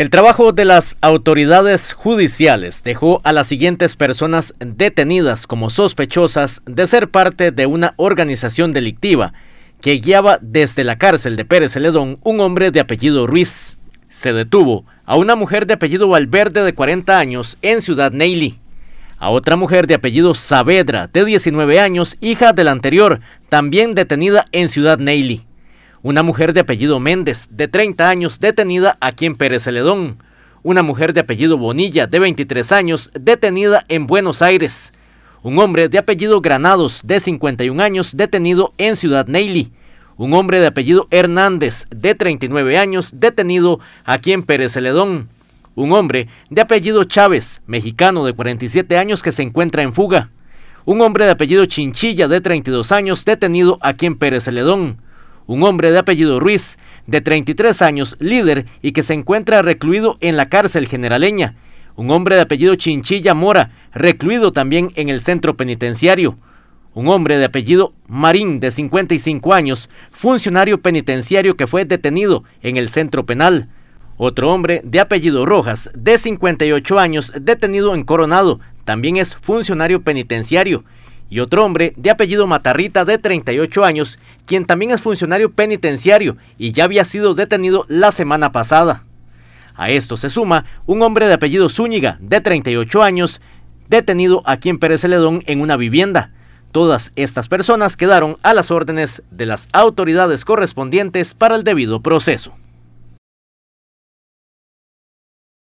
El trabajo de las autoridades judiciales dejó a las siguientes personas detenidas como sospechosas de ser parte de una organización delictiva que guiaba desde la cárcel de Pérez Celedón un hombre de apellido Ruiz. Se detuvo a una mujer de apellido Valverde de 40 años en Ciudad Neily, a otra mujer de apellido Saavedra de 19 años, hija del anterior, también detenida en Ciudad Neily una mujer de apellido Méndez, de 30 años, detenida aquí en Pérez Celedón, una mujer de apellido Bonilla, de 23 años, detenida en Buenos Aires, un hombre de apellido Granados, de 51 años, detenido en Ciudad Neily, un hombre de apellido Hernández, de 39 años, detenido aquí en Pérez Celedón, un hombre de apellido Chávez, mexicano de 47 años que se encuentra en fuga, un hombre de apellido Chinchilla, de 32 años, detenido aquí en Pérez Celedón, un hombre de apellido Ruiz, de 33 años, líder y que se encuentra recluido en la cárcel generaleña, un hombre de apellido Chinchilla Mora, recluido también en el centro penitenciario, un hombre de apellido Marín, de 55 años, funcionario penitenciario que fue detenido en el centro penal, otro hombre de apellido Rojas, de 58 años, detenido en Coronado, también es funcionario penitenciario, y otro hombre de apellido Matarrita de 38 años, quien también es funcionario penitenciario y ya había sido detenido la semana pasada. A esto se suma un hombre de apellido Zúñiga de 38 años, detenido aquí en Pérez Celedón en una vivienda. Todas estas personas quedaron a las órdenes de las autoridades correspondientes para el debido proceso.